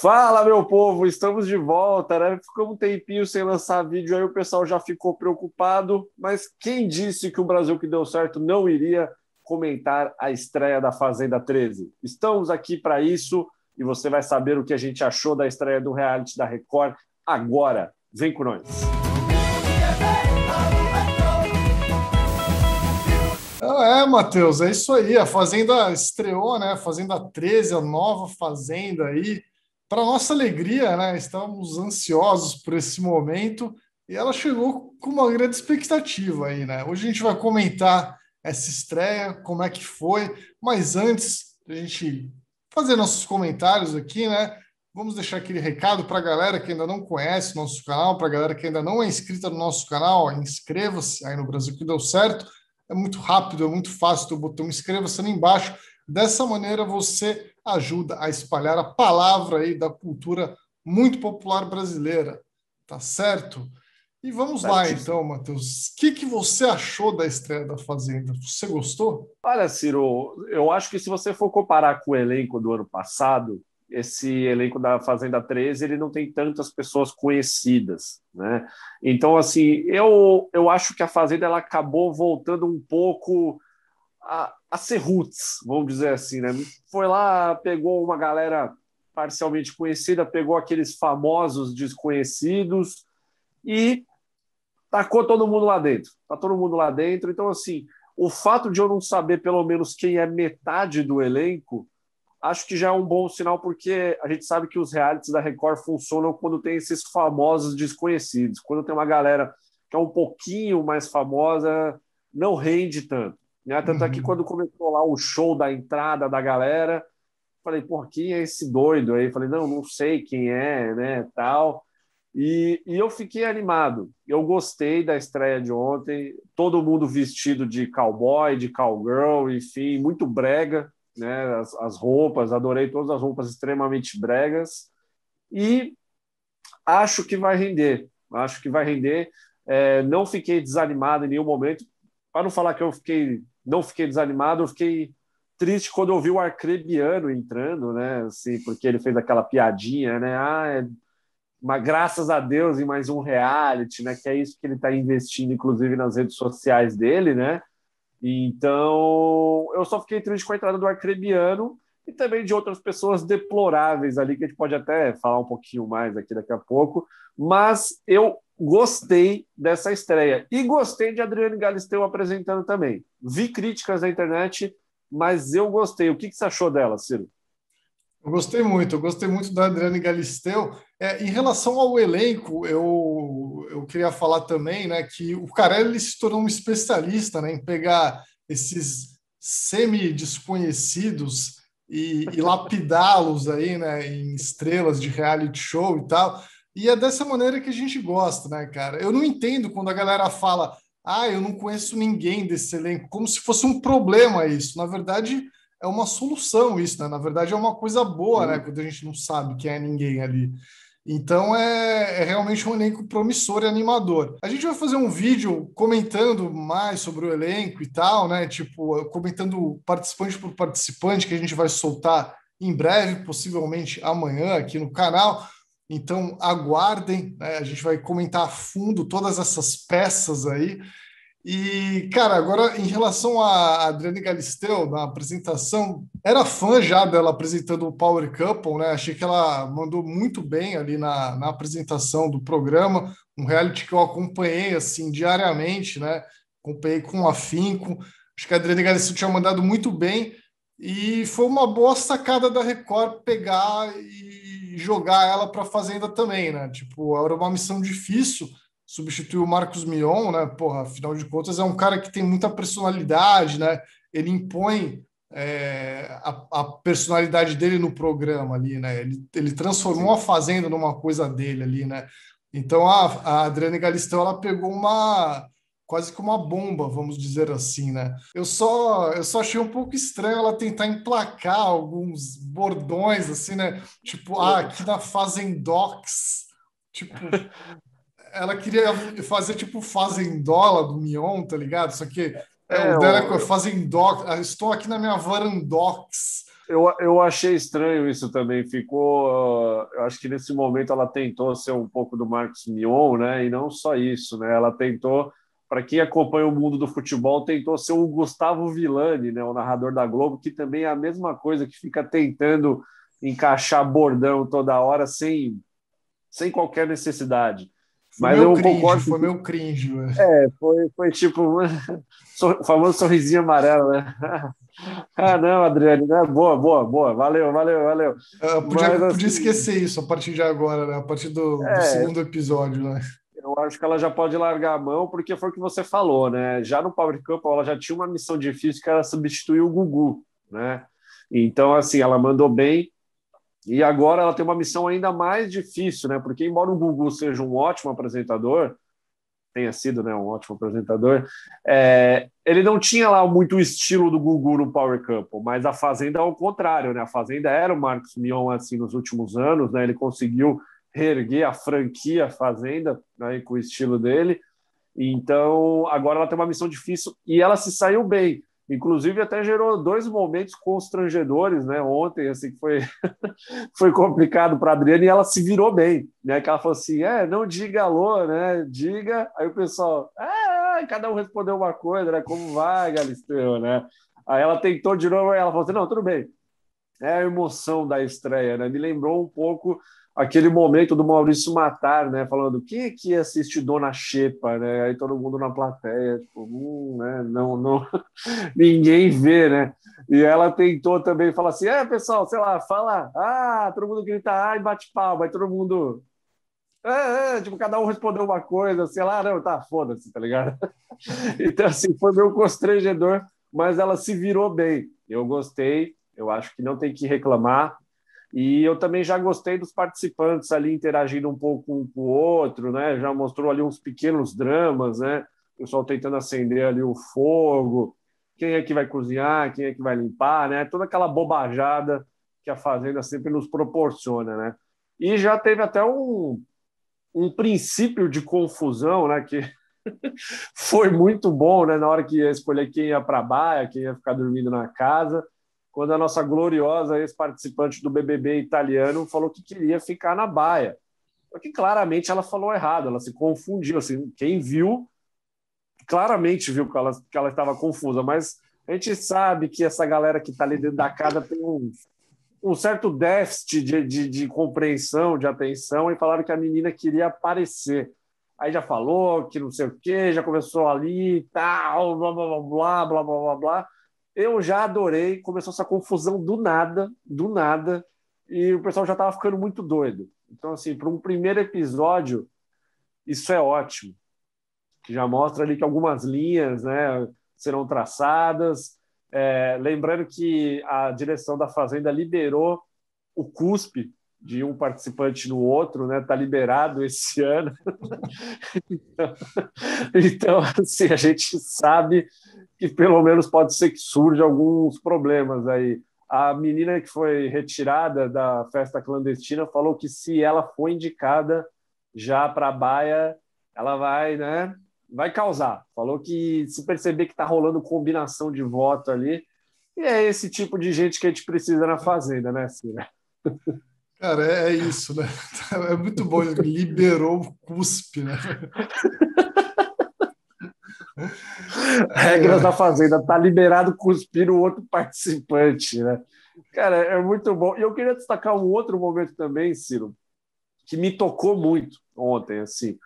Fala, meu povo, estamos de volta, né? Ficamos um tempinho sem lançar vídeo, aí o pessoal já ficou preocupado, mas quem disse que o Brasil que deu certo não iria comentar a estreia da Fazenda 13? Estamos aqui para isso e você vai saber o que a gente achou da estreia do reality da Record agora. Vem com nós. É, Matheus, é isso aí. A Fazenda estreou, né? Fazenda 13, a nova Fazenda aí. Para nossa alegria, né, estávamos ansiosos por esse momento e ela chegou com uma grande expectativa aí, né? Hoje a gente vai comentar essa estreia, como é que foi, mas antes a gente fazer nossos comentários aqui, né? Vamos deixar aquele recado para a galera que ainda não conhece nosso canal, para a galera que ainda não é inscrita no nosso canal, inscreva-se aí no Brasil que deu certo. É muito rápido, é muito fácil, tem o botão inscreva-se ali embaixo. Dessa maneira você ajuda a espalhar a palavra aí da cultura muito popular brasileira, tá certo? E vamos lá então, Matheus. O que, que você achou da estreia da Fazenda? Você gostou? Olha, Ciro, eu acho que se você for comparar com o elenco do ano passado, esse elenco da Fazenda 13 ele não tem tantas pessoas conhecidas, né? Então, assim, eu, eu acho que a Fazenda ela acabou voltando um pouco a, a roots vamos dizer assim, né? Foi lá, pegou uma galera parcialmente conhecida, pegou aqueles famosos desconhecidos e tacou todo mundo lá dentro. Tá todo mundo lá dentro. Então, assim, o fato de eu não saber pelo menos quem é metade do elenco, acho que já é um bom sinal, porque a gente sabe que os realities da Record funcionam quando tem esses famosos desconhecidos. Quando tem uma galera que é um pouquinho mais famosa, não rende tanto. Né? Tanto é que uhum. quando começou lá o show da entrada da galera, falei, por quem é esse doido aí? Falei, não, não sei quem é, né, tal. E, e eu fiquei animado. Eu gostei da estreia de ontem. Todo mundo vestido de cowboy, de cowgirl, enfim, muito brega, né? As, as roupas, adorei todas as roupas extremamente bregas. E acho que vai render. Acho que vai render. É, não fiquei desanimado em nenhum momento. Para não falar que eu fiquei não fiquei desanimado, eu fiquei triste quando eu vi o Arcrebiano entrando, né? Assim, porque ele fez aquela piadinha, né? Ah, é uma, graças a Deus em mais um reality, né? Que é isso que ele está investindo, inclusive nas redes sociais dele, né? Então, eu só fiquei triste com a entrada do Arcrebiano e também de outras pessoas deploráveis ali, que a gente pode até falar um pouquinho mais aqui daqui a pouco. Mas eu gostei dessa estreia. E gostei de Adriane Galisteu apresentando também. Vi críticas na internet, mas eu gostei. O que, que você achou dela, Ciro? Eu gostei muito, eu gostei muito da Adriane Galisteu. É, em relação ao elenco, eu, eu queria falar também né, que o Carelli se tornou um especialista né, em pegar esses semi-desconhecidos e, e lapidá-los aí, né, em estrelas de reality show e tal. E é dessa maneira que a gente gosta, né, cara? Eu não entendo quando a galera fala, ah, eu não conheço ninguém desse elenco, como se fosse um problema isso. Na verdade, é uma solução isso, né? Na verdade, é uma coisa boa, né? Uhum. Quando a gente não sabe quem é ninguém ali. Então é, é, realmente um elenco promissor e animador. A gente vai fazer um vídeo comentando mais sobre o elenco e tal, né? Tipo, comentando participante por participante, que a gente vai soltar em breve, possivelmente amanhã aqui no canal. Então, aguardem, né? a gente vai comentar a fundo todas essas peças aí. E, cara, agora em relação a Adriane Galisteu, na apresentação, era fã já dela apresentando o Power Couple, né? Achei que ela mandou muito bem ali na, na apresentação do programa, um reality que eu acompanhei, assim, diariamente, né? Acompanhei com afinco. Acho que a Adriane Galisteu tinha mandado muito bem e foi uma boa sacada da Record pegar e e jogar ela para a Fazenda também, né? Tipo, era uma missão difícil substituir o Marcos Mion, né? Porra, afinal de contas, é um cara que tem muita personalidade, né? Ele impõe é, a, a, personalidade dele no programa ali, né? Ele, ele transformou Sim. a Fazenda numa coisa dele ali, né? Então a, a Adriane Galistão ela pegou uma quase que uma bomba, vamos dizer assim, né? Eu só, eu só achei um pouco estranho ela tentar emplacar alguns bordões, assim, né? Tipo, ah, aqui na Fazendox. Tipo, ela queria fazer tipo Fazendola do Mion, tá ligado? Só que é, é o dela é Fazendox. Ah, estou aqui na minha Varandox. Eu, eu achei estranho isso também. Ficou. Eu acho que nesse momento ela tentou ser um pouco do Marcos Mion, né? E não só isso, né? Ela tentou para quem acompanha o mundo do futebol, tentou ser o Gustavo Villani, né, o narrador da Globo, que também é a mesma coisa, que fica tentando encaixar bordão toda hora sem, sem qualquer necessidade. Mas eu cringe, concordo. Foi meio cringe. Mano. Né? É, foi, foi tipo o famoso sorrisinho amarelo, né? Ah, não, Adriane, né? boa, boa, boa. Valeu, valeu, valeu. Uh, podia, Mas, podia assim... esquecer isso a partir de agora, né? A partir do, é... do segundo episódio, né? eu acho que ela já pode largar a mão, porque foi o que você falou, né? Já no Power Cup, ela já tinha uma missão difícil, que era substituir o Gugu, né? Então, assim, ela mandou bem. E agora ela tem uma missão ainda mais difícil, né? Porque, embora o Gugu seja um ótimo apresentador, tenha sido né, um ótimo apresentador, é, ele não tinha lá muito o estilo do Gugu no Power Couple, mas a Fazenda é o contrário, né? A Fazenda era o Marcos Mion, assim, nos últimos anos, né? Ele conseguiu reerguer a franquia Fazenda né, com o estilo dele. Então, agora ela tem uma missão difícil e ela se saiu bem. Inclusive, até gerou dois momentos constrangedores, né? Ontem, assim, que foi, foi complicado para a Adriana e ela se virou bem, né? Que ela falou assim: é, não diga alô, né? Diga. Aí o pessoal, é, cada um respondeu uma coisa, né? Como vai, Galisteu, né? Aí ela tentou de novo, ela falou assim: não, tudo bem. É a emoção da estreia, né? Me lembrou um pouco aquele momento do Maurício Matar, né? Falando quem é que assiste Dona Xepa, né? Aí todo mundo na plateia, tipo, hum, né? não, não, ninguém vê, né? E ela tentou também falar assim: é, pessoal, sei lá, fala, ah, todo mundo grita, ah, e bate palma, aí todo mundo. É, é, tipo, cada um respondeu uma coisa, sei lá, não, tá, foda-se, tá ligado? então, assim, foi meio constrangedor, mas ela se virou bem. Eu gostei, eu acho que não tem que reclamar, e eu também já gostei dos participantes ali interagindo um pouco um com o outro, né? Já mostrou ali uns pequenos dramas, né? O pessoal tentando acender ali o fogo, quem é que vai cozinhar, quem é que vai limpar, né? Toda aquela bobajada que a fazenda sempre nos proporciona, né? E já teve até um, um princípio de confusão, né? Que foi muito bom, né? Na hora que ia escolher quem ia para a baia, quem ia ficar dormindo na casa quando a nossa gloriosa ex-participante do BBB italiano falou que queria ficar na Baia. porque claramente ela falou errado, ela se confundiu. Assim, quem viu, claramente viu que ela, estava confusa, mas a gente sabe que essa galera que está ali dentro da casa tem um, um certo déficit de, de, de compreensão, de atenção, e falaram que a menina queria aparecer aí já falou que não sei o quê, já começou ali e tal, blá blá blá blá blá blá blá. Eu já adorei, começou essa confusão do nada, do nada, e o pessoal já estava ficando muito doido. Então, assim, para um primeiro episódio, isso é ótimo, que já mostra ali que algumas linhas né, serão traçadas. É, lembrando que a direção da Fazenda liberou o cuspe de um participante no outro, né? Tá liberado esse ano. então, então, assim, a gente sabe que pelo menos pode ser que surjam alguns problemas aí. A menina que foi retirada da festa clandestina falou que se ela for indicada já para a baia, ela vai, né? Vai causar. Falou que se perceber que está rolando combinação de voto ali, e é esse tipo de gente que a gente precisa na fazenda, né, Cira? Cara, é, é isso, né? É muito bom, liberou o cuspe, né? Regras da Fazenda, tá liberado cuspir o outro participante, né? Cara, é muito bom. E eu queria destacar um outro momento também, Ciro, que me tocou muito ontem, assim,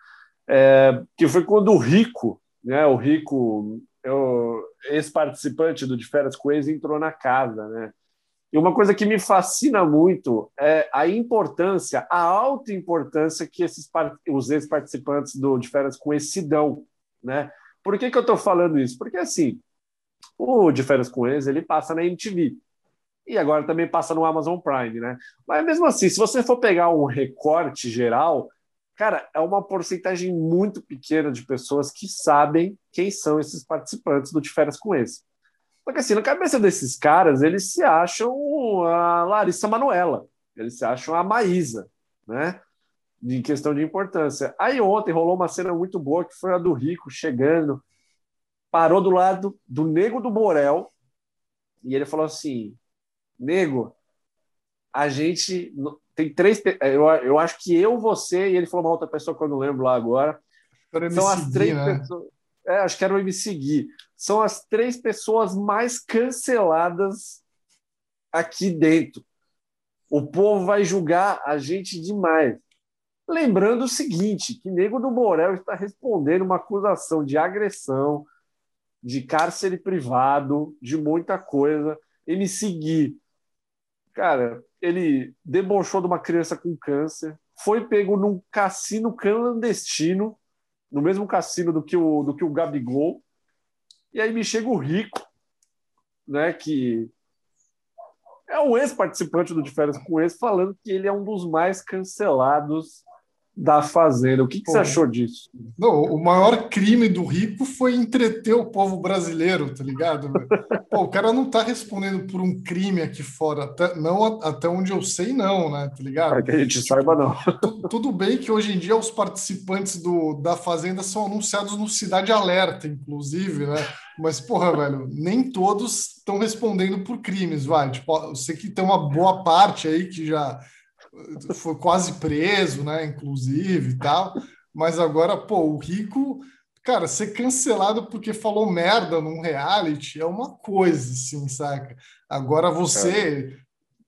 é, que foi quando o Rico, né, o Rico, ex-participante do De Férias com entrou na casa, né? E uma coisa que me fascina muito é a importância, a alta importância que esses os ex-participantes do De Férias com se dão, né? Por que, que eu estou falando isso? Porque assim, o De Férias com Ex, ele passa na MTV. E agora também passa no Amazon Prime, né? Mas mesmo assim, se você for pegar um recorte geral, cara, é uma porcentagem muito pequena de pessoas que sabem quem são esses participantes do De Férias com Ex. Porque assim, na cabeça desses caras, eles se acham a Larissa Manuela, eles se acham a Maísa, né? de questão de importância. Aí ontem rolou uma cena muito boa que foi a do Rico chegando, parou do lado do Nego do Borel e ele falou assim: Nego, a gente tem três. Eh, eu, eu acho que eu, você e ele falou uma outra pessoa que eu não lembro lá agora. São seguir, as três né? pessoas. É, acho que era o MC seguir. São as três pessoas mais canceladas aqui dentro. O povo vai julgar a gente demais. Lembrando o seguinte, que Nego do Borel está respondendo uma acusação de agressão, de cárcere privado, de muita coisa. Ele seguir. Cara, ele debochou de uma criança com câncer, foi pego num cassino clandestino, no mesmo cassino do que o, do que o Gabigol. E aí me chega o Rico, né, que é um ex-participante do De Férias com Ex, falando que ele é um dos mais cancelados da Fazenda. O que, que você achou disso? Não, o maior crime do rico foi entreter o povo brasileiro, tá ligado? Pô, o cara não tá respondendo por um crime aqui fora, até, não até onde eu sei, não, né? Tá ligado? Para que a gente tipo, saiba, não. Tudo bem que hoje em dia os participantes do, da Fazenda são anunciados no Cidade Alerta, inclusive, né? Mas, porra, velho, nem todos estão respondendo por crimes, vai. Tipo, eu sei que tem uma boa parte aí que já foi quase preso, né? Inclusive e tal. Mas agora, pô, o Rico, cara, ser cancelado porque falou merda num reality é uma coisa, sim, saca? Agora você é.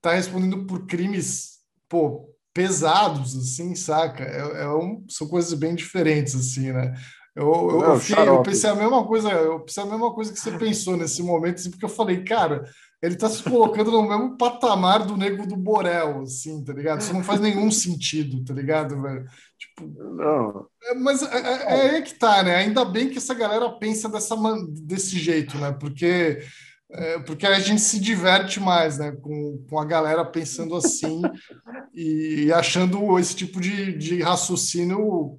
tá respondendo por crimes, pô, pesados, assim, saca? É, é um, são coisas bem diferentes, assim, né? Eu, eu, Não, eu, fiquei, eu, pensei a mesma coisa, eu pensei a mesma coisa que você pensou nesse momento, assim, porque eu falei, cara, ele tá se colocando no mesmo patamar do nego do Borel, assim, tá ligado? Isso não faz nenhum sentido, tá ligado, velho? Tipo, não. É, mas é, é, é aí que tá, né? Ainda bem que essa galera pensa dessa, desse jeito, né? Porque, é, porque a gente se diverte mais, né? Com, com a galera pensando assim e, e achando esse tipo de, de raciocínio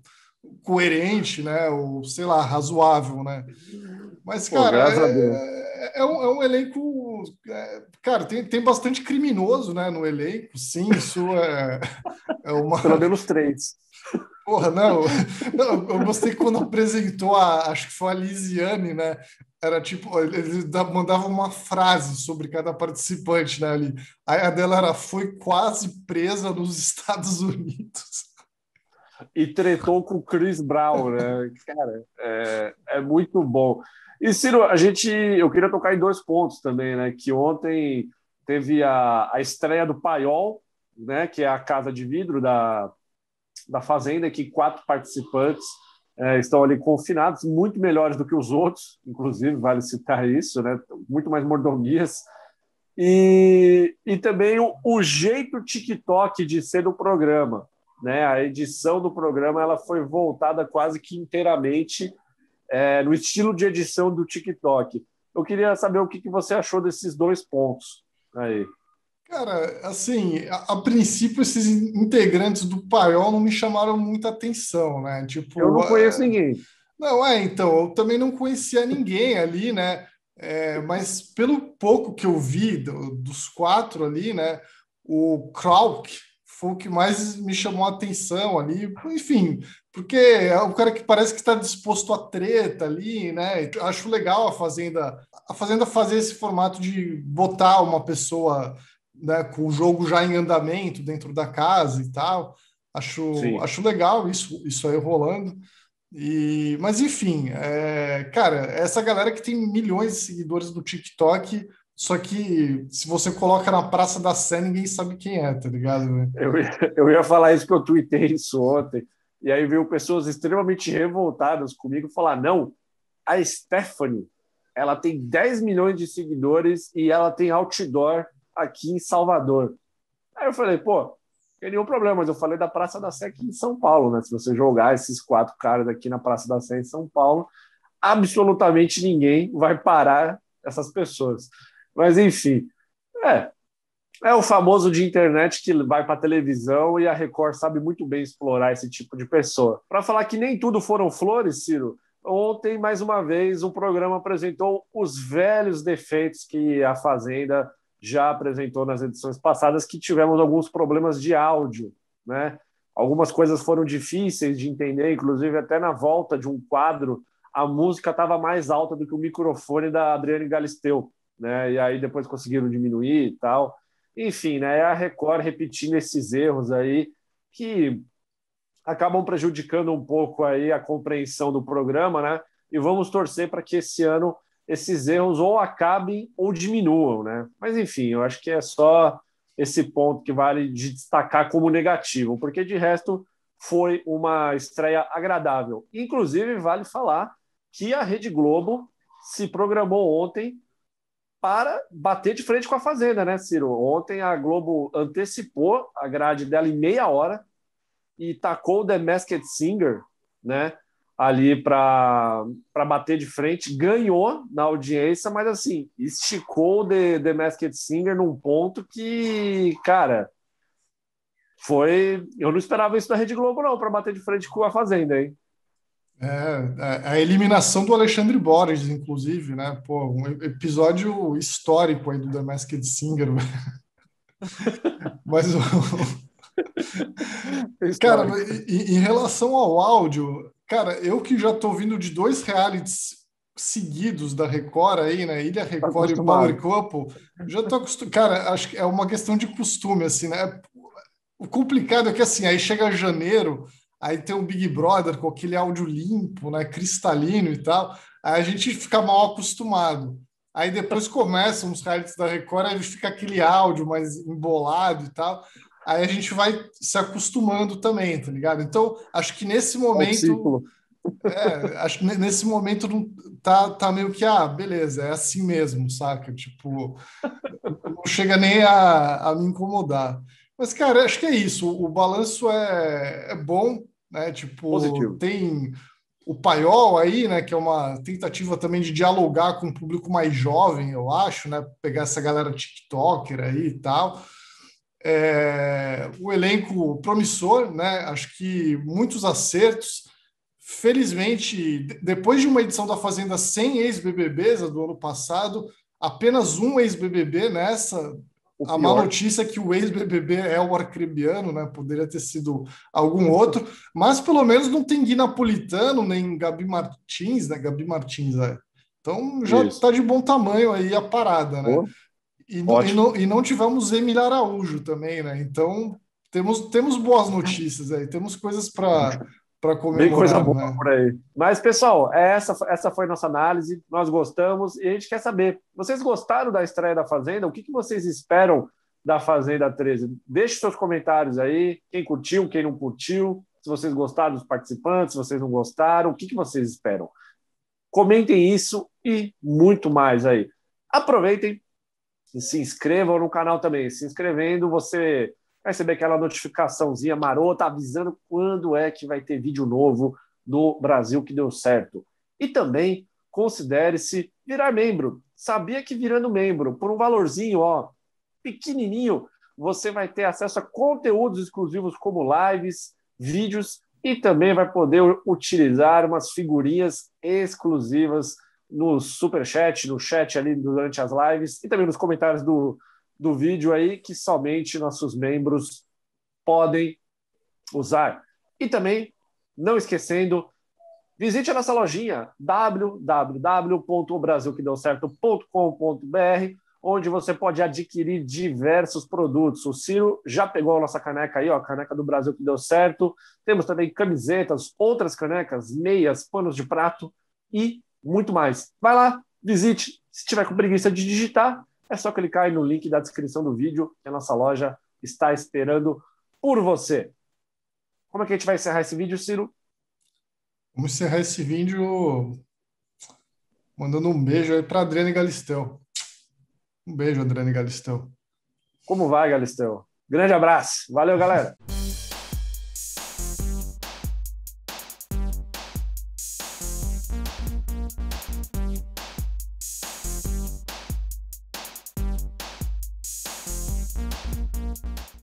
coerente, né? Ou, sei lá, razoável, né? Mas, cara, Pô, é, é, é, um, é um elenco. É, cara, tem, tem bastante criminoso né, no elenco, sim, isso é, é uma. Pelo menos três. Porra, não. não eu gostei quando apresentou a. Acho que foi a Lisiane, né? Era tipo, ele mandava uma frase sobre cada participante, né? Ali. Aí a dela era foi quase presa nos Estados Unidos e tretou com o Chris Brown, né? Cara, é, é muito bom. E Ciro, a gente, eu queria tocar em dois pontos também, né? Que ontem teve a, a estreia do Paiol, né? Que é a casa de vidro da, da Fazenda, que quatro participantes é, estão ali confinados, muito melhores do que os outros, inclusive, vale citar isso, né? Muito mais mordomias. E, e também o, o jeito TikTok de ser do programa. Né? A edição do programa ela foi voltada quase que inteiramente é, no estilo de edição do TikTok. Eu queria saber o que, que você achou desses dois pontos aí. Cara, assim, a, a, princípio esses integrantes do Paiol não me chamaram muita atenção, né? Tipo, eu não é, conheço é... ninguém. Não, é, então, eu também não conhecia ninguém ali, né? É, mas pelo pouco que eu vi do, dos quatro ali, né? O Krauk, foi o que mais me chamou a atenção ali. Enfim, porque é um cara que parece que está disposto a treta ali, né? Então, acho legal a Fazenda, a Fazenda fazer esse formato de botar uma pessoa né, com o jogo já em andamento dentro da casa e tal. Acho, acho legal isso, isso aí rolando. E, mas enfim, é, cara, essa galera que tem milhões de seguidores do TikTok só que se você coloca na Praça da Sé, ninguém sabe quem é, tá ligado? Né? Eu, eu ia falar isso que eu tuitei isso ontem. E aí veio pessoas extremamente revoltadas comigo falar: não, a Stephanie, ela tem 10 milhões de seguidores e ela tem outdoor aqui em Salvador. Aí eu falei: pô, não tem nenhum problema, mas eu falei da Praça da Sé aqui em São Paulo, né? Se você jogar esses quatro caras aqui na Praça da Sé em São Paulo, absolutamente ninguém vai parar essas pessoas. Mas, enfim, é, é o famoso de internet que vai para televisão e a Record sabe muito bem explorar esse tipo de pessoa. Para falar que nem tudo foram flores, Ciro, ontem, mais uma vez, o um programa apresentou os velhos defeitos que a Fazenda já apresentou nas edições passadas, que tivemos alguns problemas de áudio, né? Algumas coisas foram difíceis de entender, inclusive até na volta de um quadro, a música estava mais alta do que o microfone da Adriane Galisteu né? E aí depois conseguiram diminuir e tal. Enfim, né? É a Record repetindo esses erros aí que acabam prejudicando um pouco aí a compreensão do programa, né? E vamos torcer para que esse ano esses erros ou acabem ou diminuam, né? Mas enfim, eu acho que é só esse ponto que vale de destacar como negativo, porque de resto foi uma estreia agradável. Inclusive, vale falar que a Rede Globo se programou ontem para bater de frente com a Fazenda, né, Ciro? Ontem a Globo antecipou a grade dela em meia hora e tacou o The Masked Singer, né? Ali para bater de frente, ganhou na audiência, mas assim, esticou o The, The Masked Singer num ponto que, cara, foi. Eu não esperava isso da Rede Globo, não, para bater de frente com a Fazenda, hein? É, é, a eliminação do Alexandre Borges, inclusive, né? Pô, um episódio histórico aí do The Masked Singer. Mas o... É cara, em, em relação ao áudio, cara, eu que já tô vindo de dois realities seguidos da Record aí, né? Ilha tá Record tá e Power Couple, já tô acostumado. Cara, acho que é uma questão de costume, assim, né? O complicado é que assim, aí chega janeiro, aí tem um Big Brother com aquele áudio limpo, né, cristalino e tal, aí a gente fica mal acostumado. Aí depois começam os highlights da Record, aí fica aquele áudio mais embolado e tal. Aí a gente vai se acostumando também, tá ligado? Então, acho que nesse momento. É, é acho que nesse momento não, tá, tá meio que, ah, beleza, é assim mesmo, saca? Tipo, não chega nem a, a me incomodar. Mas, cara, acho que é isso. O balanço é, é bom, né? Tipo, Positivo. tem o Paiol aí, né? Que é uma tentativa também de dialogar com o público mais jovem, eu acho, né? Pegar essa galera TikToker aí e tal. É, o elenco promissor, né? Acho que muitos acertos. Felizmente, depois de uma edição da Fazenda sem ex-BBBs do ano passado, apenas um ex-BBB nessa o a má notícia é que o ex-BBB é o arcrebiano, né? Poderia ter sido algum outro, mas pelo menos não tem Gui Napolitano, nem Gabi Martins, né? Gabi Martins, é. Então já está de bom tamanho aí a parada, né? e, e, não, e não tivemos Emílio Araújo também, né? Então temos, temos boas notícias aí, temos coisas para para comer. Bem coisa boa né? por aí. Mas, pessoal, é essa, essa foi nossa análise. Nós gostamos e a gente quer saber. Vocês gostaram da estreia da Fazenda? O que, que vocês esperam da Fazenda 13? Deixe seus comentários aí. Quem curtiu, quem não curtiu. Se vocês gostaram dos participantes, se vocês não gostaram, o que, que vocês esperam? Comentem isso e muito mais aí. Aproveitem e se inscrevam no canal também. Se inscrevendo, você vai receber aquela notificaçãozinha marota avisando quando é que vai ter vídeo novo do Brasil que deu certo. E também considere-se virar membro. Sabia que virando membro, por um valorzinho, ó, pequenininho, você vai ter acesso a conteúdos exclusivos como lives, vídeos e também vai poder utilizar umas figurinhas exclusivas no super chat, no chat ali durante as lives e também nos comentários do, do vídeo aí que somente nossos membros podem usar. E também, não esquecendo, visite a nossa lojinha www.obrasilquedeucerto.com.br onde você pode adquirir diversos produtos. O Ciro já pegou a nossa caneca aí, ó, a caneca do Brasil que deu certo. Temos também camisetas, outras canecas, meias, panos de prato e muito mais. Vai lá, visite. Se tiver com preguiça de digitar, é só clicar aí no link da descrição do vídeo que a nossa loja está esperando por você. Como é que a gente vai encerrar esse vídeo, Ciro? Vamos encerrar esse vídeo mandando um beijo aí para Adriane Galistão. Um beijo, Adriane Galistão. Como vai, Galistão? Grande abraço. Valeu, galera.